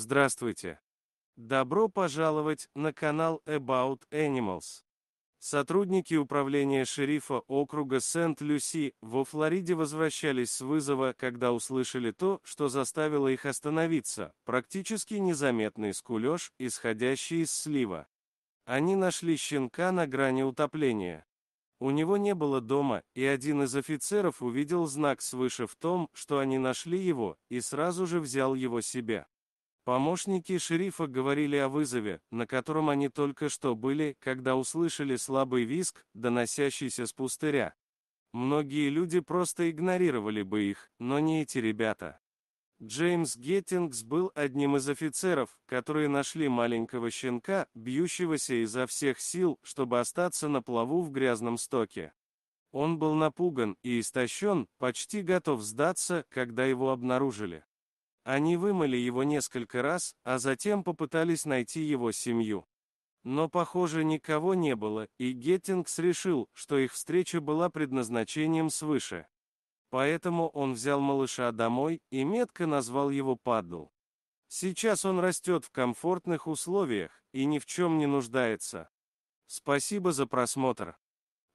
Здравствуйте! Добро пожаловать на канал About Animals. Сотрудники управления шерифа округа Сент-Люси во Флориде возвращались с вызова, когда услышали то, что заставило их остановиться, практически незаметный скулеж, исходящий из слива. Они нашли щенка на грани утопления. У него не было дома, и один из офицеров увидел знак свыше в том, что они нашли его, и сразу же взял его себе. Помощники шерифа говорили о вызове, на котором они только что были, когда услышали слабый визг, доносящийся с пустыря. Многие люди просто игнорировали бы их, но не эти ребята. Джеймс Геттингс был одним из офицеров, которые нашли маленького щенка, бьющегося изо всех сил, чтобы остаться на плаву в грязном стоке. Он был напуган и истощен, почти готов сдаться, когда его обнаружили. Они вымыли его несколько раз, а затем попытались найти его семью. Но, похоже, никого не было, и Геттингс решил, что их встреча была предназначением свыше. Поэтому он взял малыша домой и метко назвал его Паддл. Сейчас он растет в комфортных условиях и ни в чем не нуждается. Спасибо за просмотр.